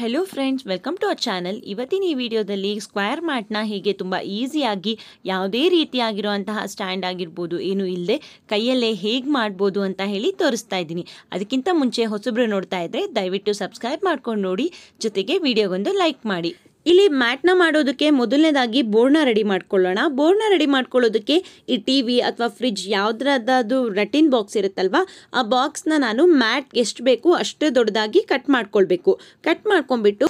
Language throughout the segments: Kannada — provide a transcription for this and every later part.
hello friends welcome to our channel ಇವತ್ತಿನ ಈ ವಿಡಿಯೋದಲ್ಲಿ ಸ್ಕ್ವೇರ್ ಮ್ಯಾಟ್ನ ಹೀಗೆ ತುಂಬ ಈಸಿಯಾಗಿ ಯಾವುದೇ ರೀತಿಯಾಗಿರುವಂತಹ ಸ್ಟ್ಯಾಂಡ್ ಆಗಿರ್ಬೋದು ಏನೂ ಇಲ್ಲದೆ ಕೈಯಲ್ಲೇ ಹೇಗೆ ಮಾಡ್ಬೋದು ಅಂತ ಹೇಳಿ ತೋರಿಸ್ತಾ ಇದ್ದೀನಿ ಅದಕ್ಕಿಂತ ಮುಂಚೆ ಹೊಸಬ್ರು ನೋಡ್ತಾ ಇದ್ರೆ ದಯವಿಟ್ಟು ಸಬ್ಸ್ಕ್ರೈಬ್ ಮಾಡ್ಕೊಂಡು ನೋಡಿ ಜೊತೆಗೆ ವಿಡಿಯೋಗೊಂದು ಲೈಕ್ ಮಾಡಿ ಇಲ್ಲಿ ಮ್ಯಾಟ್ನ ಮಾಡೋದಕ್ಕೆ ಮೊದಲನೇದಾಗಿ ಬೋರ್ಡ್ನ ರೆಡಿ ಮಾಡ್ಕೊಳ್ಳೋಣ ಬೋರ್ಡ್ನ ರೆಡಿ ಮಾಡ್ಕೊಳ್ಳೋದಕ್ಕೆ ಈ ಟಿ ವಿ ಅಥವಾ ಫ್ರಿಜ್ ಯಾವ್ದ್ರದ್ದು ರಟಿನ್ ಬಾಕ್ಸ್ ಇರುತ್ತಲ್ವ ಆ ಬಾಕ್ಸ್ನ ನಾನು ಮ್ಯಾಟ್ ಎಷ್ಟು ಬೇಕು ಅಷ್ಟು ದೊಡ್ಡದಾಗಿ ಕಟ್ ಮಾಡ್ಕೊಳ್ಬೇಕು ಕಟ್ ಮಾಡ್ಕೊಂಡ್ಬಿಟ್ಟು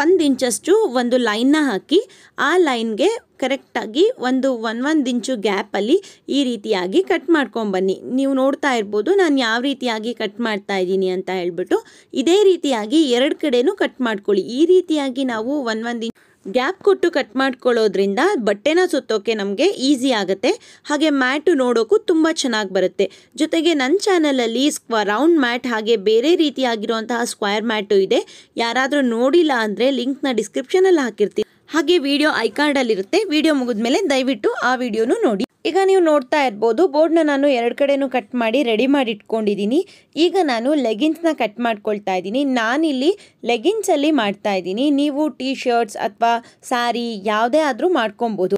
ಒಂದು ಇಂಚಷ್ಟು ಒಂದು ಲೈನ್ನ ಹಾಕಿ ಆ ಲೈನ್ಗೆ ಕರೆಕ್ಟಾಗಿ ಒಂದು ಒನ್ ಒಂದು ಇಂಚು ಗ್ಯಾಪಲ್ಲಿ ಈ ರೀತಿಯಾಗಿ ಕಟ್ ಮಾಡ್ಕೊಂಬನ್ನಿ ನೀವು ನೋಡ್ತಾ ಇರ್ಬೋದು ನಾನು ಯಾವ ರೀತಿಯಾಗಿ ಕಟ್ ಮಾಡ್ತಾ ಇದ್ದೀನಿ ಅಂತ ಹೇಳ್ಬಿಟ್ಟು ಇದೇ ರೀತಿಯಾಗಿ ಎರಡು ಕಡೆಯೂ ಕಟ್ ಮಾಡ್ಕೊಳ್ಳಿ ಈ ರೀತಿಯಾಗಿ ನಾವು ಒನ್ ಒಂದು ಇಂಚ್ ಗ್ಯಾಪ್ ಕೊಟ್ಟು ಕಟ್ ಮಾಡ್ಕೊಳ್ಳೋದ್ರಿಂದ ಬಟ್ಟೆನ ಸುತ್ತೋಕೆ ನಮಗೆ ಈಸಿ ಆಗುತ್ತೆ ಹಾಗೆ ಮ್ಯಾಟು ನೋಡೋಕ್ಕೂ ತುಂಬ ಚೆನ್ನಾಗಿ ಬರುತ್ತೆ ಜೊತೆಗೆ ನನ್ನ ಚಾನಲಲ್ಲಿ ಸ್ಕ್ವ ರೌಂಡ್ ಮ್ಯಾಟ್ ಹಾಗೆ ಬೇರೆ ರೀತಿಯಾಗಿರುವಂತಹ ಸ್ಕ್ವೇರ್ ಮ್ಯಾಟು ಇದೆ ಯಾರಾದರೂ ನೋಡಿಲ್ಲ ಅಂದರೆ ಲಿಂಕ್ನ ಡಿಸ್ಕ್ರಿಪ್ಷನಲ್ಲಿ ಹಾಕಿರ್ತೀನಿ ಹಾಗೆ ವಿಡಿಯೋ ಐ ಅಲ್ಲಿರುತ್ತೆ ವಿಡಿಯೋ ಮುಗಿದ ಮೇಲೆ ದಯವಿಟ್ಟು ಆ ವಿಡಿಯೋನು ನೋಡಿ ಈಗ ನೀವು ನೋಡ್ತಾ ಇರ್ಬೋದು ಬೋರ್ಡ್ನ ನಾನು ಎರಡು ಕಡೆನೂ ಕಟ್ ಮಾಡಿ ರೆಡಿ ಮಾಡಿ ಇಟ್ಕೊಂಡಿದ್ದೀನಿ ಈಗ ನಾನು ಲೆಗಿನ್ಸ್ನ ಕಟ್ ಮಾಡ್ಕೊಳ್ತಾ ಇದ್ದೀನಿ ನಾನಿಲ್ಲಿ ಲೆಗಿನ್ಸಲ್ಲಿ ಮಾಡ್ತಾ ಇದ್ದೀನಿ ನೀವು ಟೀ ಶರ್ಟ್ಸ್ ಅಥವಾ ಸ್ಯಾರಿ ಯಾವುದೇ ಆದರೂ ಮಾಡ್ಕೊಬೋದು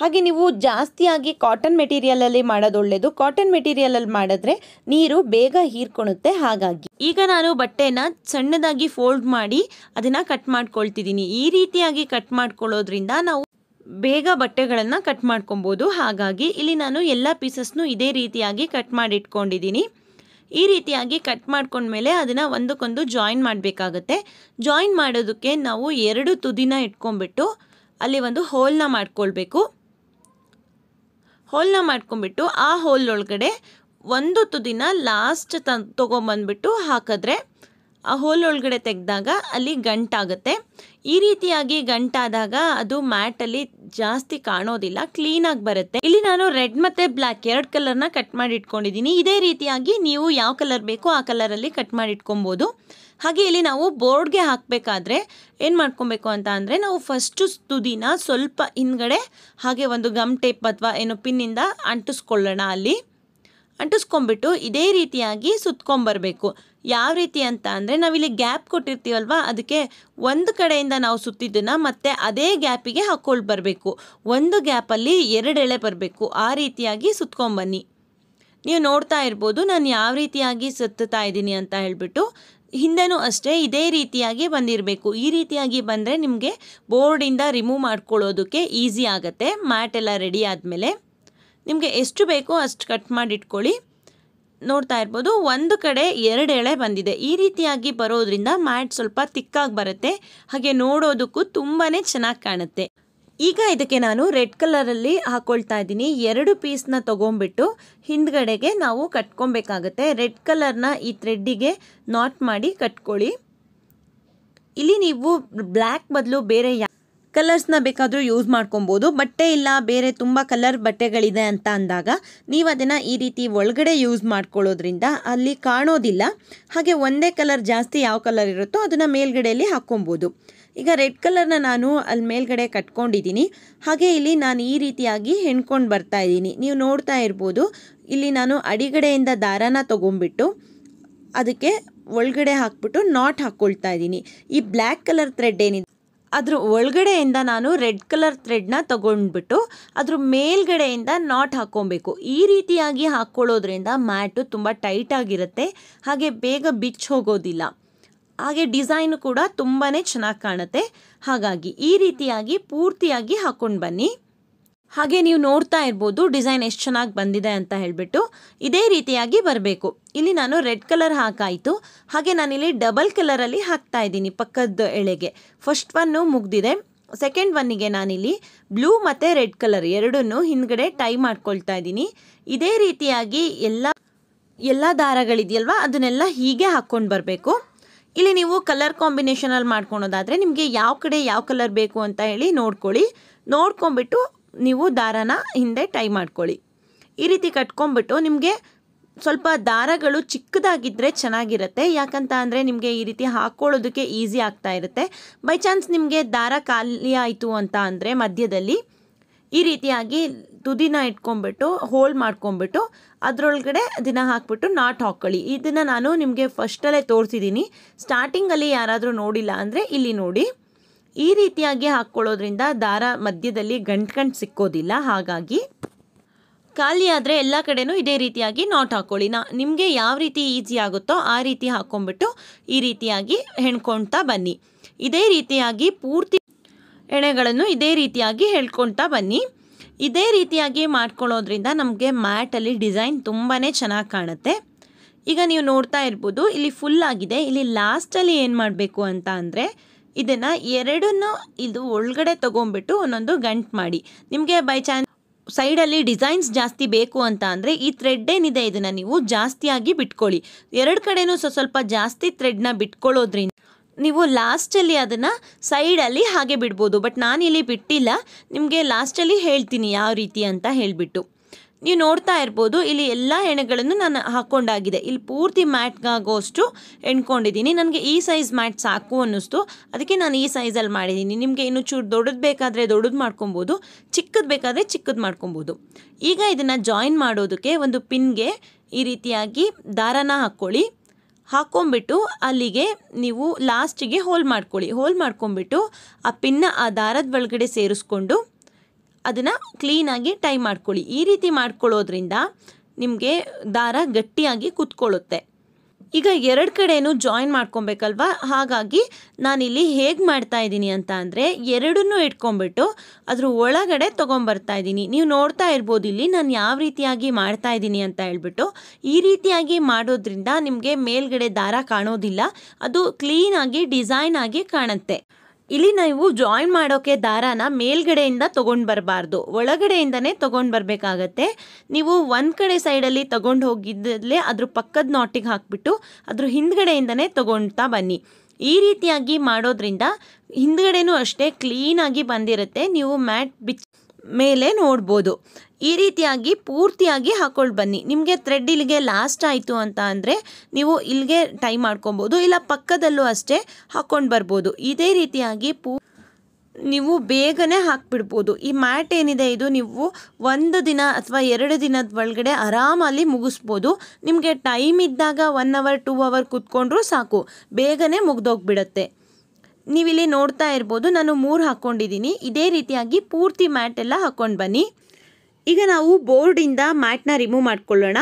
ಹಾಗೆ ನೀವು ಜಾಸ್ತಿಯಾಗಿ ಕಾಟನ್ ಮೆಟೀರಿಯಲಲ್ಲಿ ಮಾಡೋದು ಒಳ್ಳೆಯದು ಕಾಟನ್ ಮೆಟೀರಿಯಲಲ್ಲಿ ಮಾಡಿದ್ರೆ ನೀರು ಬೇಗ ಹೀರ್ಕೊಳುತ್ತೆ ಹಾಗಾಗಿ ಈಗ ನಾನು ಬಟ್ಟೆನ ಸಣ್ಣದಾಗಿ ಫೋಲ್ಡ್ ಮಾಡಿ ಅದನ್ನು ಕಟ್ ಮಾಡ್ಕೊಳ್ತಿದ್ದೀನಿ ಈ ರೀತಿಯಾಗಿ ಕಟ್ ಮಾಡ್ಕೊಳ್ಳೋದ್ರಿಂದ ನಾವು ಬೇಗ ಬಟ್ಟೆಗಳನ್ನು ಕಟ್ ಮಾಡ್ಕೊಬೋದು ಹಾಗಾಗಿ ಇಲ್ಲಿ ನಾನು ಎಲ್ಲ ಪೀಸಸ್ನು ಇದೇ ರೀತಿಯಾಗಿ ಕಟ್ ಮಾಡಿಟ್ಕೊಂಡಿದ್ದೀನಿ ಈ ರೀತಿಯಾಗಿ ಕಟ್ ಮಾಡ್ಕೊಂಡ್ಮೇಲೆ ಅದನ್ನು ಒಂದಕ್ಕೊಂದು ಜಾಯಿನ್ ಮಾಡಬೇಕಾಗತ್ತೆ ಜಾಯಿನ್ ಮಾಡೋದಕ್ಕೆ ನಾವು ಎರಡು ತುದಿನ ಇಟ್ಕೊಂಡ್ಬಿಟ್ಟು ಅಲ್ಲಿ ಒಂದು ಹೋಲ್ನ ಮಾಡ್ಕೊಳ್ಬೇಕು ಹೋಲ್ನ ಮಾಡ್ಕೊಂಡ್ಬಿಟ್ಟು ಆ ಹೋಲ್ನೊಳಗಡೆ ಒಳಗಡೆ ಒಂದು ತುದಿನ ಲಾಸ್ಟ್ ತ ತೊಗೊಂಬಂದ್ಬಿಟ್ಟು ಹಾಕಿದ್ರೆ ಆ ಹೋಲ್ ಒಳಗಡೆ ತೆಗೆದಾಗ ಅಲ್ಲಿ ಗಂಟಾಗುತ್ತೆ ಈ ರೀತಿಯಾಗಿ ಗಂಟಾದಾಗ ಅದು ಮ್ಯಾಟಲ್ಲಿ ಜಾಸ್ತಿ ಕಾಣೋದಿಲ್ಲ ಕ್ಲೀನಾಗಿ ಬರುತ್ತೆ ಇಲ್ಲಿ ನಾನು ರೆಡ್ ಮತ್ತು ಬ್ಲ್ಯಾಕ್ ಎರಡು ಕಲರ್ನ ಕಟ್ ಮಾಡಿ ಇಟ್ಕೊಂಡಿದ್ದೀನಿ ಇದೇ ರೀತಿಯಾಗಿ ನೀವು ಯಾವ ಕಲರ್ ಬೇಕೋ ಆ ಕಲರಲ್ಲಿ ಕಟ್ ಮಾಡಿ ಹಾಗೆ ಇಲ್ಲಿ ನಾವು ಬೋರ್ಡ್ಗೆ ಹಾಕಬೇಕಾದ್ರೆ ಏನು ಮಾಡ್ಕೊಬೇಕು ಅಂತ ಅಂದರೆ ನಾವು ಫಸ್ಟು ತುದಿನ ಸ್ವಲ್ಪ ಹಿಂದ್ಗಡೆ ಹಾಗೆ ಒಂದು ಗಮ್ ಟೇಪ್ ಅಥವಾ ಏನೋ ಪಿನ್ನಿಂದ ಅಂಟಿಸ್ಕೊಳ್ಳೋಣ ಅಲ್ಲಿ ಅಂಟಿಸ್ಕೊಂಬಿಟ್ಟು ಇದೇ ರೀತಿಯಾಗಿ ಸುತ್ತಕೊಂಬರ್ಬೇಕು ಯಾವ ರೀತಿ ಅಂತ ಅಂದರೆ ನಾವಿಲ್ಲಿ ಗ್ಯಾಪ್ ಕೊಟ್ಟಿರ್ತೀವಲ್ವ ಅದಕ್ಕೆ ಒಂದು ಕಡೆಯಿಂದ ನಾವು ಸುತ್ತಿದ್ದನ್ನು ಮತ್ತೆ ಅದೇ ಗ್ಯಾಪಿಗೆ ಹಾಕ್ಕೊಂಡು ಬರಬೇಕು ಒಂದು ಗ್ಯಾಪಲ್ಲಿ ಎರಡು ಎಳೆ ಬರಬೇಕು ಆ ರೀತಿಯಾಗಿ ಸುತ್ಕೊಂಬನ್ನಿ ನೀವು ನೋಡ್ತಾ ಇರ್ಬೋದು ನಾನು ಯಾವ ರೀತಿಯಾಗಿ ಸುತ್ತಾ ಇದ್ದೀನಿ ಅಂತ ಹೇಳಿಬಿಟ್ಟು ಹಿಂದೆನೂ ಅಷ್ಟೇ ಇದೇ ರೀತಿಯಾಗಿ ಬಂದಿರಬೇಕು ಈ ರೀತಿಯಾಗಿ ಬಂದರೆ ನಿಮಗೆ ಬೋರ್ಡಿಂದ ರಿಮೂವ್ ಮಾಡ್ಕೊಳ್ಳೋದಕ್ಕೆ ಈಸಿ ಆಗುತ್ತೆ ಮ್ಯಾಟ್ ಎಲ್ಲ ರೆಡಿ ಆದಮೇಲೆ ನಿಮಗೆ ಎಷ್ಟು ಬೇಕೋ ಅಷ್ಟು ಕಟ್ ಮಾಡಿಟ್ಕೊಳ್ಳಿ ನೋಡ್ತಾ ಇರ್ಬೋದು ಒಂದು ಕಡೆ ಎರಡು ಎಳೆ ಬಂದಿದೆ ಈ ರೀತಿಯಾಗಿ ಬರೋದ್ರಿಂದ ಮ್ಯಾಟ್ ಸ್ವಲ್ಪ ತಿಕ್ಕಾಗಿ ಬರುತ್ತೆ ಹಾಗೆ ನೋಡೋದಕ್ಕೂ ತುಂಬಾ ಚೆನ್ನಾಗಿ ಕಾಣುತ್ತೆ ಈಗ ಇದಕ್ಕೆ ನಾನು ರೆಡ್ ಕಲರಲ್ಲಿ ಹಾಕ್ಕೊಳ್ತಾ ಇದ್ದೀನಿ ಎರಡು ಪೀಸ್ನ ತೊಗೊಂಬಿಟ್ಟು ಹಿಂದ್ಗಡೆಗೆ ನಾವು ಕಟ್ಕೊಬೇಕಾಗತ್ತೆ ರೆಡ್ ಕಲರ್ನ ಈ ಥ್ರೆಡ್ಡಿಗೆ ನಾಟ್ ಮಾಡಿ ಕಟ್ಕೊಳ್ಳಿ ಇಲ್ಲಿ ನೀವು ಬ್ಲ್ಯಾಕ್ ಬದಲು ಬೇರೆ ಯಾ ಕಲರ್ಸ್ನ ಬೇಕಾದರೂ ಯೂಸ್ ಮಾಡ್ಕೊಬೋದು ಬಟ್ಟೆ ಇಲ್ಲ ಬೇರೆ ತುಂಬ ಕಲರ್ ಬಟ್ಟೆಗಳಿದೆ ಅಂತ ಅಂದಾಗ ನೀವು ಅದನ್ನು ಈ ರೀತಿ ಒಳಗಡೆ ಯೂಸ್ ಮಾಡ್ಕೊಳ್ಳೋದ್ರಿಂದ ಅಲ್ಲಿ ಕಾಣೋದಿಲ್ಲ ಹಾಗೆ ಒಂದೇ ಕಲರ್ ಜಾಸ್ತಿ ಯಾವ ಕಲರ್ ಇರುತ್ತೋ ಅದನ್ನು ಮೇಲ್ಗಡೆಯಲ್ಲಿ ಹಾಕ್ಕೊಬೋದು ಈಗ ರೆಡ್ ಕಲರ್ನ ನಾನು ಅಲ್ಲಿ ಮೇಲ್ಗಡೆ ಕಟ್ಕೊಂಡಿದ್ದೀನಿ ಹಾಗೆ ಇಲ್ಲಿ ನಾನು ಈ ರೀತಿಯಾಗಿ ಹೆಣ್ಕೊಂಡು ಬರ್ತಾ ಇದ್ದೀನಿ ನೀವು ನೋಡ್ತಾ ಇರ್ಬೋದು ಇಲ್ಲಿ ನಾನು ಅಡಿಗಡೆಯಿಂದ ದಾರನ ತೊಗೊಂಬಿಟ್ಟು ಅದಕ್ಕೆ ಒಳಗಡೆ ಹಾಕ್ಬಿಟ್ಟು ನಾಟ್ ಹಾಕ್ಕೊಳ್ತಾ ಇದ್ದೀನಿ ಈ ಬ್ಲ್ಯಾಕ್ ಕಲರ್ ಥ್ರೆಡ್ ಏನಿದೆ ಅದ್ರ ಒಳಗಡೆಯಿಂದ ನಾನು ರೆಡ್ ಕಲರ್ ಥ್ರೆಡ್ನ ತಗೊಂಡ್ಬಿಟ್ಟು ಅದ್ರ ಮೇಲ್ಗಡೆಯಿಂದ ನಾಟ್ ಹಾಕ್ಕೊಬೇಕು ಈ ರೀತಿಯಾಗಿ ಹಾಕ್ಕೊಳ್ಳೋದ್ರಿಂದ ಮ್ಯಾಟು ತುಂಬ ಟೈಟಾಗಿರುತ್ತೆ ಹಾಗೆ ಬೇಗ ಬಿಚ್ಚ ಹೋಗೋದಿಲ್ಲ ಹಾಗೆ ಡಿಸೈನು ಕೂಡ ತುಂಬಾ ಚೆನ್ನಾಗಿ ಕಾಣುತ್ತೆ ಹಾಗಾಗಿ ಈ ರೀತಿಯಾಗಿ ಪೂರ್ತಿಯಾಗಿ ಹಾಕ್ಕೊಂಡು ಬನ್ನಿ ಹಾಗೆ ನೀವು ನೋಡ್ತಾ ಇರ್ಬೋದು ಡಿಸೈನ್ ಎಷ್ಟು ಚೆನ್ನಾಗಿ ಬಂದಿದೆ ಅಂತ ಹೇಳಿಬಿಟ್ಟು ಇದೇ ರೀತಿಯಾಗಿ ಬರಬೇಕು ಇಲ್ಲಿ ನಾನು ರೆಡ್ ಕಲರ್ ಹಾಕಾಯಿತು ಹಾಗೆ ನಾನಿಲ್ಲಿ ಡಬಲ್ ಕಲರಲ್ಲಿ ಹಾಕ್ತಾ ಇದ್ದೀನಿ ಪಕ್ಕದ ಎಳೆಗೆ ಫಸ್ಟ್ ಒನ್ನು ಮುಗ್ದಿದೆ ಸೆಕೆಂಡ್ ಒನ್ನಿಗೆ ನಾನಿಲ್ಲಿ ಬ್ಲೂ ಮತ್ತು ರೆಡ್ ಕಲರ್ ಎರಡನ್ನೂ ಹಿಂದ್ಗಡೆ ಟೈ ಮಾಡ್ಕೊಳ್ತಾ ಇದ್ದೀನಿ ಇದೇ ರೀತಿಯಾಗಿ ಎಲ್ಲ ಎಲ್ಲ ದಾರಗಳಿದೆಯಲ್ವ ಅದನ್ನೆಲ್ಲ ಹೀಗೆ ಹಾಕ್ಕೊಂಡು ಬರಬೇಕು ಇಲ್ಲಿ ನೀವು ಕಲರ್ ಕಾಂಬಿನೇಷನಲ್ಲಿ ಮಾಡ್ಕೊಳೋದಾದರೆ ನಿಮಗೆ ಯಾವ ಕಡೆ ಯಾವ ಕಲರ್ ಬೇಕು ಅಂತ ಹೇಳಿ ನೋಡ್ಕೊಳ್ಳಿ ನೋಡ್ಕೊಂಬಿಟ್ಟು ನೀವು ದಾರನ ಹಿಂದೆ ಟೈ ಮಾಡ್ಕೊಳ್ಳಿ ಈ ರೀತಿ ಕಟ್ಕೊಂಬಿಟ್ಟು ನಿಮಗೆ ಸ್ವಲ್ಪ ದಾರಗಳು ಚಿಕ್ಕದಾಗಿದ್ದರೆ ಚೆನ್ನಾಗಿರುತ್ತೆ ಯಾಕಂತ ಅಂದರೆ ನಿಮಗೆ ಈ ರೀತಿ ಹಾಕ್ಕೊಳ್ಳೋದಕ್ಕೆ ಈಸಿ ಆಗ್ತಾ ಇರುತ್ತೆ ಬೈ ಚಾನ್ಸ್ ನಿಮಗೆ ದಾರ ಖಾಲಿ ಆಯಿತು ಅಂತ ಅಂದರೆ ಮಧ್ಯದಲ್ಲಿ ಈ ರೀತಿಯಾಗಿ ತುದಿನ ಇಟ್ಕೊಂಡ್ಬಿಟ್ಟು ಹೋಲ್ ಮಾಡ್ಕೊಂಡ್ಬಿಟ್ಟು ಅದರೊಳಗಡೆ ದಿನ ಹಾಕ್ಬಿಟ್ಟು ನಾಟ್ ಹಾಕ್ಕೊಳ್ಳಿ ಇದನ್ನು ನಾನು ನಿಮಗೆ ಫಸ್ಟಲ್ಲೇ ತೋರಿಸಿದ್ದೀನಿ ಸ್ಟಾರ್ಟಿಂಗಲ್ಲಿ ಯಾರಾದರೂ ನೋಡಿಲ್ಲ ಅಂದರೆ ಇಲ್ಲಿ ನೋಡಿ ಈ ರೀತಿಯಾಗಿ ಹಾಕ್ಕೊಳ್ಳೋದ್ರಿಂದ ದಾರ ಮಧ್ಯದಲ್ಲಿ ಗಂಟು ಗಂಟು ಸಿಕ್ಕೋದಿಲ್ಲ ಹಾಗಾಗಿ ಖಾಲಿಯಾದರೆ ಆದರೆ ಎಲ್ಲ ಕಡೆನೂ ಇದೇ ರೀತಿಯಾಗಿ ನಾಟ್ ಹಾಕ್ಕೊಳ್ಳಿ ನಾ ನಿಮಗೆ ಯಾವ ರೀತಿ ಈಸಿ ಆಗುತ್ತೋ ಆ ರೀತಿ ಹಾಕ್ಕೊಂಬಿಟ್ಟು ಈ ರೀತಿಯಾಗಿ ಹೆಣ್ಕೊಳ್ತಾ ಬನ್ನಿ ಇದೇ ರೀತಿಯಾಗಿ ಪೂರ್ತಿ ಎಣೆಗಳನ್ನು ಇದೇ ರೀತಿಯಾಗಿ ಹೇಳ್ಕೊಳ್ತಾ ಬನ್ನಿ ಇದೇ ರೀತಿಯಾಗಿ ಮಾಡ್ಕೊಳ್ಳೋದ್ರಿಂದ ನಮಗೆ ಮ್ಯಾಟಲ್ಲಿ ಡಿಸೈನ್ ತುಂಬಾ ಚೆನ್ನಾಗಿ ಕಾಣುತ್ತೆ ಈಗ ನೀವು ನೋಡ್ತಾ ಇರ್ಬೋದು ಇಲ್ಲಿ ಫುಲ್ ಆಗಿದೆ ಇಲ್ಲಿ ಲಾಸ್ಟಲ್ಲಿ ಏನು ಮಾಡಬೇಕು ಅಂತ ಅಂದರೆ ಇದನ್ನು ಎರಡನ್ನು ಇದು ಒಳಗಡೆ ತಗೊಂಬಿಟ್ಟು ಒಂದೊಂದು ಗಂಟು ಮಾಡಿ ನಿಮಗೆ ಬೈ ಚಾನ್ಸ್ ಸೈಡಲ್ಲಿ ಡಿಸೈನ್ಸ್ ಜಾಸ್ತಿ ಬೇಕು ಅಂತ ಅಂದರೆ ಈ ಥ್ರೆಡ್ ಏನಿದೆ ಇದನ್ನು ನೀವು ಜಾಸ್ತಿಯಾಗಿ ಬಿಟ್ಕೊಳ್ಳಿ ಎರಡು ಕಡೆನೂ ಸ್ವಲ್ಪ ಜಾಸ್ತಿ ಥ್ರೆಡ್ನ ಬಿಟ್ಕೊಳ್ಳೋದ್ರಿಂದ ನೀವು ಲಾಸ್ಟಲ್ಲಿ ಅದನ್ನು ಸೈಡಲ್ಲಿ ಹಾಗೆ ಬಿಡ್ಬೋದು ಬಟ್ ನಾನು ಇಲ್ಲಿ ಬಿಟ್ಟಿಲ್ಲ ನಿಮಗೆ ಲಾಸ್ಟಲ್ಲಿ ಹೇಳ್ತೀನಿ ಯಾವ ರೀತಿ ಅಂತ ಹೇಳಿಬಿಟ್ಟು ನೀವು ನೋಡ್ತಾ ಇರ್ಬೋದು ಇಲ್ಲಿ ಎಲ್ಲ ಎಣೆಗಳನ್ನು ನಾನು ಹಾಕ್ಕೊಂಡಾಗಿದೆ ಇಲ್ಲಿ ಪೂರ್ತಿ ಮ್ಯಾಟ್ಗಾಗೋಷ್ಟು ಎಣ್ಕೊಂಡಿದ್ದೀನಿ ನನಗೆ ಈ ಸೈಜ್ ಮ್ಯಾಟ್ ಸಾಕು ಅನ್ನಿಸ್ತು ಅದಕ್ಕೆ ನಾನು ಈ ಸೈಜಲ್ಲಿ ಮಾಡಿದ್ದೀನಿ ನಿಮಗೆ ಇನ್ನೂ ಚೂರು ದೊಡ್ಡದು ಬೇಕಾದರೆ ದೊಡ್ಡದು ಮಾಡ್ಕೊಬೋದು ಚಿಕ್ಕದು ಬೇಕಾದರೆ ಚಿಕ್ಕದು ಮಾಡ್ಕೊಬೋದು ಈಗ ಇದನ್ನು ಜಾಯಿನ್ ಮಾಡೋದಕ್ಕೆ ಒಂದು ಪಿನ್ಗೆ ಈ ರೀತಿಯಾಗಿ ದಾರನ ಹಾಕ್ಕೊಳ್ಳಿ ಹಾಕ್ಕೊಂಬಿಟ್ಟು ಅಲ್ಲಿಗೆ ನೀವು ಲಾಸ್ಟಿಗೆ ಹೋಲ್ ಮಾಡ್ಕೊಳ್ಳಿ ಹೋಲ್ ಮಾಡ್ಕೊಂಬಿಟ್ಟು ಆ ಪಿನ್ನ ಆ ದಾರದ ಒಳಗಡೆ ಸೇರಿಸ್ಕೊಂಡು ಅದನ್ನು ಕ್ಲೀನಾಗಿ ಟೈ ಮಾಡ್ಕೊಳ್ಳಿ ಈ ರೀತಿ ಮಾಡ್ಕೊಳ್ಳೋದ್ರಿಂದ ನಿಮಗೆ ದಾರ ಗಟ್ಟಿಯಾಗಿ ಕೂತ್ಕೊಳ್ಳುತ್ತೆ ಈಗ ಎರಡು ಕಡೆಯೂ ಜಾಯಿನ್ ಮಾಡ್ಕೊಬೇಕಲ್ವಾ ಹಾಗಾಗಿ ನಾನಿಲ್ಲಿ ಹೇಗೆ ಮಾಡ್ತಾ ಇದ್ದೀನಿ ಅಂತ ಅಂದರೆ ಎರಡನ್ನೂ ಇಟ್ಕೊಂಡ್ಬಿಟ್ಟು ಅದ್ರ ಒಳಗಡೆ ತೊಗೊಂಬರ್ತಾ ಇದ್ದೀನಿ ನೀವು ನೋಡ್ತಾ ಇರ್ಬೋದು ಇಲ್ಲಿ ನಾನು ಯಾವ ರೀತಿಯಾಗಿ ಮಾಡ್ತಾ ಇದ್ದೀನಿ ಅಂತ ಹೇಳ್ಬಿಟ್ಟು ಈ ರೀತಿಯಾಗಿ ಮಾಡೋದ್ರಿಂದ ನಿಮಗೆ ಮೇಲ್ಗಡೆ ದಾರ ಕಾಣೋದಿಲ್ಲ ಅದು ಕ್ಲೀನಾಗಿ ಡಿಸೈನ್ ಆಗಿ ಕಾಣುತ್ತೆ ಇಲ್ಲಿ ನೀವು ಜಾಯಿನ್ ಮಾಡೋಕೆ ದಾರಾನ ಮೇಲ್ಗಡೆಯಿಂದ ತಗೊಂಡು ಬರಬಾರ್ದು ಒಳಗಡೆಯಿಂದನೇ ತೊಗೊಂಡು ಬರಬೇಕಾಗತ್ತೆ ನೀವು ಒಂದು ಕಡೆ ಸೈಡಲ್ಲಿ ತಗೊಂಡು ಹೋಗಿದ್ದಲೇ ಅದ್ರ ಪಕ್ಕದ ನಾಟಿಗೆ ಹಾಕಿಬಿಟ್ಟು ಅದ್ರ ಹಿಂದ್ಗಡೆಯಿಂದನೇ ತೊಗೊಳ್ತಾ ಬನ್ನಿ ಈ ರೀತಿಯಾಗಿ ಮಾಡೋದ್ರಿಂದ ಹಿಂದ್ಗಡೆನೂ ಅಷ್ಟೇ ಕ್ಲೀನಾಗಿ ಬಂದಿರುತ್ತೆ ನೀವು ಮ್ಯಾಟ್ ಬಿಚ್ ಮೇಲೆ ನೋಡ್ಬೋದು ಈ ರೀತಿಯಾಗಿ ಪೂರ್ತಿಯಾಗಿ ಹಾಕೊಂಡು ಬನ್ನಿ ನಿಮಗೆ ಥ್ರೆಡ್ ಇಲ್ಲಿಗೆ ಲಾಸ್ಟ್ ಆಯಿತು ಅಂತ ಅಂದರೆ ನೀವು ಇಲ್ಲಿಗೆ ಟೈ ಮಾಡ್ಕೊಬೋದು ಇಲ್ಲ ಪಕ್ಕದಲ್ಲೂ ಅಷ್ಟೇ ಹಾಕ್ಕೊಂಡು ಬರ್ಬೋದು ಇದೇ ರೀತಿಯಾಗಿ ಪೂ ನೀವು ಬೇಗನೆ ಹಾಕ್ಬಿಡ್ಬೋದು ಈ ಮ್ಯಾಟ್ ಏನಿದೆ ಇದು ನೀವು ಒಂದು ದಿನ ಅಥವಾ ಎರಡು ದಿನದ ಒಳಗಡೆ ಆರಾಮಲ್ಲಿ ಮುಗಿಸ್ಬೋದು ನಿಮಗೆ ಟೈಮ್ ಇದ್ದಾಗ ಒನ್ ಅವರ್ ಟೂ ಅವರ್ ಕೂತ್ಕೊಂಡ್ರೂ ಸಾಕು ಬೇಗನೆ ಮುಗ್ದೋಗ್ಬಿಡತ್ತೆ ನೀವಿಲ್ಲಿ ನೋಡ್ತಾ ಇರ್ಬೋದು ನಾನು ಮೂರು ಹಾಕ್ಕೊಂಡಿದ್ದೀನಿ ಇದೇ ರೀತಿಯಾಗಿ ಪೂರ್ತಿ ಮ್ಯಾಟ್ ಎಲ್ಲ ಹಾಕ್ಕೊಂಡು ಬನ್ನಿ ಈಗ ನಾವು ಬೋರ್ಡಿಂದ ಮ್ಯಾಟ್ನ ರಿಮೂವ್ ಮಾಡ್ಕೊಳ್ಳೋಣ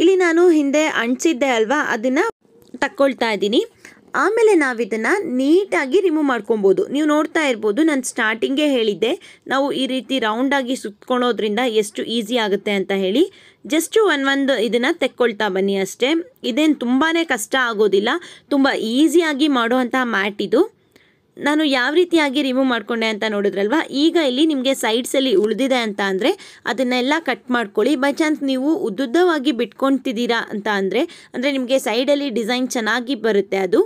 ಇಲ್ಲಿ ನಾನು ಹಿಂದೆ ಅಂಟಿಸಿದ್ದೆ ಅಲ್ವಾ ಅದನ್ನು ತಕ್ಕೊಳ್ತಾ ಇದ್ದೀನಿ ಆಮೇಲೆ ನಾವು ಇದನ್ನು ನೀಟಾಗಿ ರಿಮೂವ್ ಮಾಡ್ಕೊಬೋದು ನೀವು ನೋಡ್ತಾ ಇರ್ಬೋದು ನಾನು ಸ್ಟಾರ್ಟಿಂಗೇ ಹೇಳಿದ್ದೆ ನಾವು ಈ ರೀತಿ ರೌಂಡಾಗಿ ಸುತ್ಕೊಳ್ಳೋದ್ರಿಂದ ಎಷ್ಟು ಈಸಿ ಆಗುತ್ತೆ ಅಂತ ಹೇಳಿ ಜಸ್ಟು ಒಂದು ಇದನ್ನು ತೆಕ್ಕೊಳ್ತಾ ಬನ್ನಿ ಅಷ್ಟೇ ಇದೇನು ತುಂಬಾ ಕಷ್ಟ ಆಗೋದಿಲ್ಲ ತುಂಬ ಈಸಿಯಾಗಿ ಮಾಡುವಂಥ ಮ್ಯಾಟ್ ಇದು ನಾನು ಯಾವ ರೀತಿಯಾಗಿ ರಿಮೂವ್ ಮಾಡಿಕೊಂಡೆ ಅಂತ ನೋಡಿದ್ರಲ್ವ ಈಗ ಇಲ್ಲಿ ನಿಮಗೆ ಸೈಡ್ಸಲ್ಲಿ ಉಳಿದಿದೆ ಅಂತ ಅಂದರೆ ಅದನ್ನೆಲ್ಲ ಕಟ್ ಮಾಡ್ಕೊಳ್ಳಿ ಬೈ ಚಾನ್ಸ್ ನೀವು ಉದ್ದುದ್ದವಾಗಿ ಬಿಟ್ಕೊತಿದ್ದೀರಾ ಅಂತ ಅಂದರೆ ಅಂದರೆ ನಿಮಗೆ ಸೈಡಲ್ಲಿ ಡಿಸೈನ್ ಚೆನ್ನಾಗಿ ಬರುತ್ತೆ ಅದು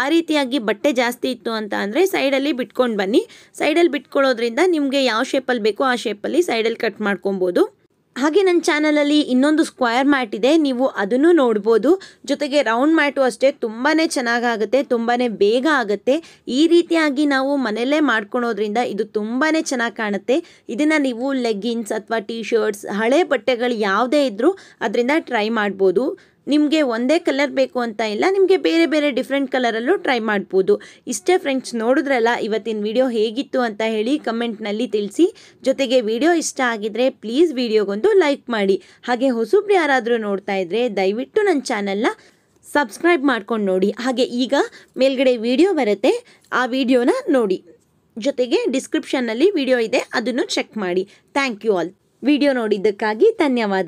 ಆ ರೀತಿಯಾಗಿ ಬಟ್ಟೆ ಜಾಸ್ತಿ ಇತ್ತು ಅಂತ ಅಂದರೆ ಸೈಡಲ್ಲಿ ಬಿಟ್ಕೊಂಡು ಬನ್ನಿ ಸೈಡಲ್ಲಿ ಬಿಟ್ಕೊಳ್ಳೋದ್ರಿಂದ ನಿಮಗೆ ಯಾವ ಶೇಪಲ್ಲಿ ಬೇಕೋ ಆ ಶೇಪಲ್ಲಿ ಸೈಡಲ್ಲಿ ಕಟ್ ಮಾಡ್ಕೊಬೋದು ಹಾಗೆ ನನ್ನ ಚಾನಲಲ್ಲಿ ಇನ್ನೊಂದು ಸ್ಕ್ವಯರ್ ಮ್ಯಾಟ್ ಇದೆ ನೀವು ಅದನ್ನು ನೋಡ್ಬೋದು ಜೊತೆಗೆ ರೌಂಡ್ ಮ್ಯಾಟು ಅಷ್ಟೇ ತುಂಬಾ ಚೆನ್ನಾಗಾಗುತ್ತೆ ತುಂಬಾ ಬೇಗ ಆಗುತ್ತೆ ಈ ರೀತಿಯಾಗಿ ನಾವು ಮನೆಯಲ್ಲೇ ಮಾಡ್ಕೊಳೋದ್ರಿಂದ ಇದು ತುಂಬಾ ಚೆನ್ನಾಗಿ ಕಾಣುತ್ತೆ ಇದನ್ನು ನೀವು ಲೆಗ್ಗಿನ್ಸ್ ಅಥವಾ ಟಿ ಶರ್ಟ್ಸ್ ಹಳೆ ಬಟ್ಟೆಗಳು ಯಾವುದೇ ಇದ್ದರೂ ಅದರಿಂದ ಟ್ರೈ ಮಾಡ್ಬೋದು ನಿಮಗೆ ಒಂದೇ ಕಲರ್ ಬೇಕು ಅಂತ ಇಲ್ಲ ನಿಮಗೆ ಬೇರೆ ಬೇರೆ ಡಿಫ್ರೆಂಟ್ ಕಲರಲ್ಲೂ ಟ್ರೈ ಮಾಡ್ಬೋದು ಇಷ್ಟೇ ಫ್ರೆಂಡ್ಸ್ ನೋಡಿದ್ರಲ್ಲ ಇವತ್ತಿನ ವಿಡಿಯೋ ಹೇಗಿತ್ತು ಅಂತ ಹೇಳಿ ಕಮೆಂಟ್ನಲ್ಲಿ ತಿಳಿಸಿ ಜೊತೆಗೆ ವಿಡಿಯೋ ಇಷ್ಟ ಆಗಿದ್ರೆ ಪ್ಲೀಸ್ ವಿಡಿಯೋಗೊಂದು ಲೈಕ್ ಮಾಡಿ ಹಾಗೆ ಹೊಸಬ್ರು ಯಾರಾದರೂ ನೋಡ್ತಾ ಇದ್ದರೆ ದಯವಿಟ್ಟು ನನ್ನ ಚಾನೆಲ್ನ ಸಬ್ಸ್ಕ್ರೈಬ್ ಮಾಡ್ಕೊಂಡು ನೋಡಿ ಹಾಗೆ ಈಗ ಮೇಲ್ಗಡೆ ವಿಡಿಯೋ ಬರುತ್ತೆ ಆ ವಿಡಿಯೋನ ನೋಡಿ ಜೊತೆಗೆ ಡಿಸ್ಕ್ರಿಪ್ಷನ್ನಲ್ಲಿ ವಿಡಿಯೋ ಇದೆ ಅದನ್ನು ಚೆಕ್ ಮಾಡಿ ಥ್ಯಾಂಕ್ ಯು ಆಲ್ ವಿಡಿಯೋ ನೋಡಿದ್ದಕ್ಕಾಗಿ ಧನ್ಯವಾದ